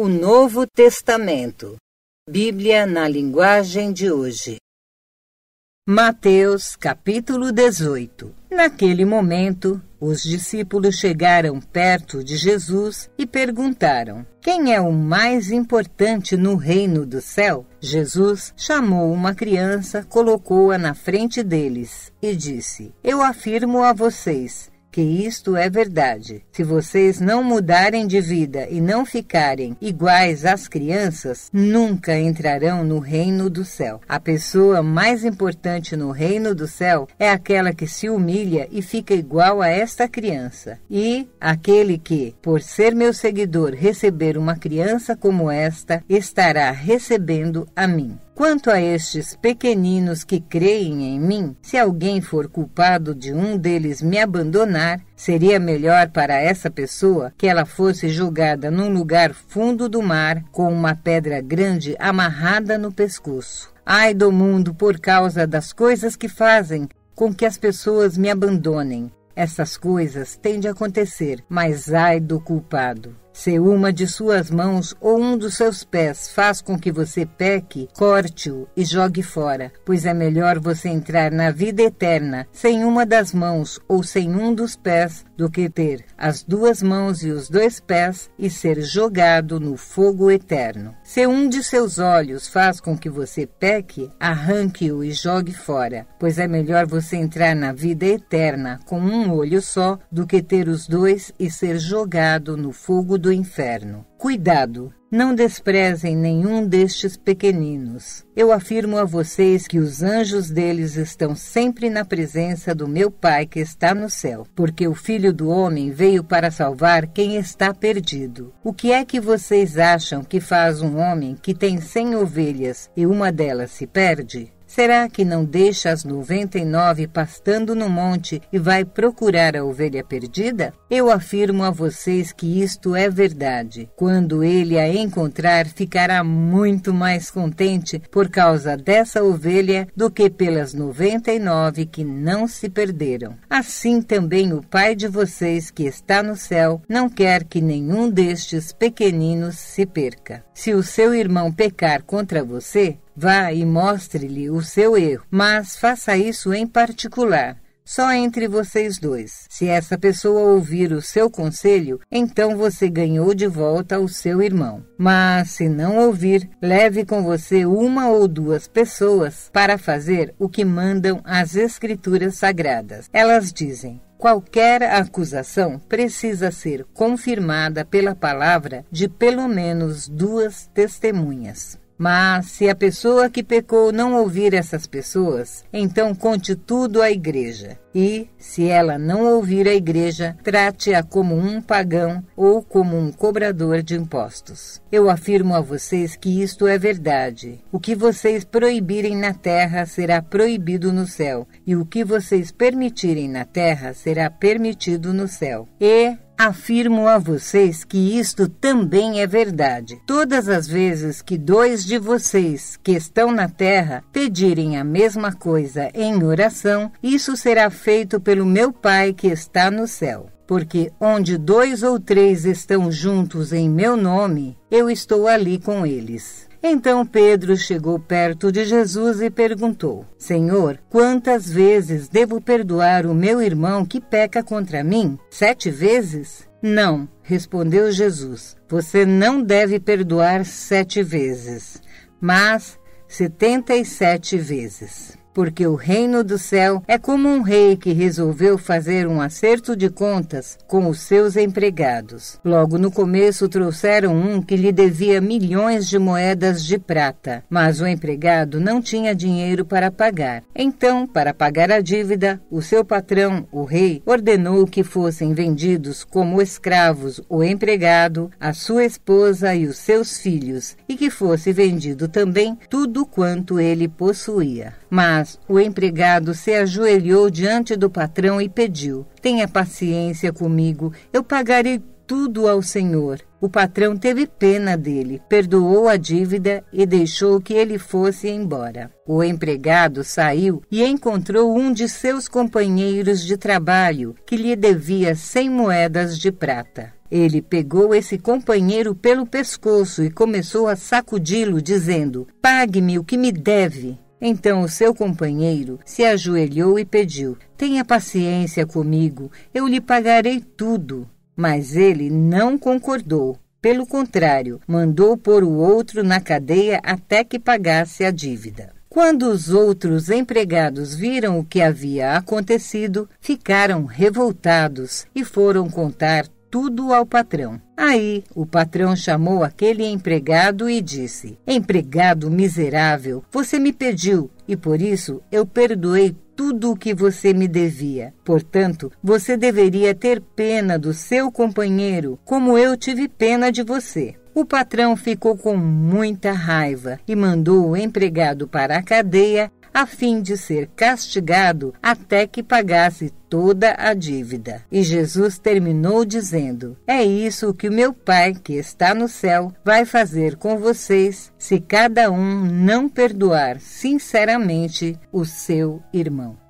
O Novo Testamento. Bíblia na linguagem de hoje. Mateus, capítulo 18. Naquele momento, os discípulos chegaram perto de Jesus e perguntaram: Quem é o mais importante no reino do céu? Jesus chamou uma criança, colocou-a na frente deles e disse: Eu afirmo a vocês que isto é verdade. Se vocês não mudarem de vida e não ficarem iguais às crianças, nunca entrarão no reino do céu. A pessoa mais importante no reino do céu é aquela que se humilha e fica igual a esta criança. E aquele que, por ser meu seguidor, receber uma criança como esta, estará recebendo a mim. Quanto a estes pequeninos que creem em mim, se alguém for culpado de um deles me abandonar, seria melhor para essa pessoa que ela fosse julgada num lugar fundo do mar com uma pedra grande amarrada no pescoço. Ai do mundo por causa das coisas que fazem com que as pessoas me abandonem. Essas coisas têm de acontecer, mas ai do culpado. Se uma de suas mãos ou um dos seus pés faz com que você peque, corte-o e jogue fora, pois é melhor você entrar na vida eterna sem uma das mãos ou sem um dos pés do que ter as duas mãos e os dois pés e ser jogado no fogo eterno. Se um de seus olhos faz com que você peque, arranque-o e jogue fora, pois é melhor você entrar na vida eterna com um olho só do que ter os dois e ser jogado no fogo do inferno. Cuidado! Não desprezem nenhum destes pequeninos. Eu afirmo a vocês que os anjos deles estão sempre na presença do meu Pai que está no céu, porque o Filho do Homem veio para salvar quem está perdido. O que é que vocês acham que faz um homem que tem cem ovelhas e uma delas se perde? Será que não deixa as noventa e nove pastando no monte e vai procurar a ovelha perdida? Eu afirmo a vocês que isto é verdade. Quando ele a encontrar, ficará muito mais contente por causa dessa ovelha do que pelas noventa e nove que não se perderam. Assim também o Pai de vocês que está no céu não quer que nenhum destes pequeninos se perca. Se o seu irmão pecar contra você, Vá e mostre-lhe o seu erro, mas faça isso em particular, só entre vocês dois. Se essa pessoa ouvir o seu conselho, então você ganhou de volta o seu irmão. Mas se não ouvir, leve com você uma ou duas pessoas para fazer o que mandam as Escrituras Sagradas. Elas dizem: Qualquer acusação precisa ser confirmada pela palavra de pelo menos duas testemunhas. Mas se a pessoa que pecou não ouvir essas pessoas, então conte tudo à igreja. E, se ela não ouvir a igreja, trate-a como um pagão ou como um cobrador de impostos. Eu afirmo a vocês que isto é verdade. O que vocês proibirem na terra será proibido no céu, e o que vocês permitirem na terra será permitido no céu. E, Afirmo a vocês que isto também é verdade. Todas as vezes que dois de vocês que estão na terra pedirem a mesma coisa em oração, isso será feito pelo meu Pai que está no céu porque onde dois ou três estão juntos em meu nome, eu estou ali com eles. Então Pedro chegou perto de Jesus e perguntou: Senhor, quantas vezes devo perdoar o meu irmão que peca contra mim? Sete vezes? Não, respondeu Jesus. Você não deve perdoar sete vezes, mas setenta e sete vezes porque o reino do céu é como um rei que resolveu fazer um acerto de contas com os seus empregados. Logo no começo trouxeram um que lhe devia milhões de moedas de prata, mas o empregado não tinha dinheiro para pagar. Então, para pagar a dívida, o seu patrão, o rei, ordenou que fossem vendidos como escravos o empregado, a sua esposa e os seus filhos, e que fosse vendido também tudo quanto ele possuía. Mas o empregado se ajoelhou diante do patrão e pediu: Tenha paciência comigo, eu pagarei tudo ao Senhor. O patrão teve pena dele, perdoou a dívida e deixou que ele fosse embora. O empregado saiu e encontrou um de seus companheiros de trabalho que lhe devia cem moedas de prata. Ele pegou esse companheiro pelo pescoço e começou a sacudi-lo, dizendo: Pague-me o que me deve. Então o seu companheiro se ajoelhou e pediu: Tenha paciência comigo, eu lhe pagarei tudo. Mas ele não concordou. Pelo contrário, mandou pôr o outro na cadeia até que pagasse a dívida. Quando os outros empregados viram o que havia acontecido, ficaram revoltados e foram contar tudo ao patrão. Aí o patrão chamou aquele empregado e disse: Empregado miserável, você me pediu e por isso eu perdoei tudo o que você me devia. Portanto, você deveria ter pena do seu companheiro, como eu tive pena de você. O patrão ficou com muita raiva e mandou o empregado para a cadeia a fim de ser castigado até que pagasse toda a dívida. E Jesus terminou dizendo: É isso que o meu Pai que está no céu vai fazer com vocês se cada um não perdoar sinceramente o seu irmão.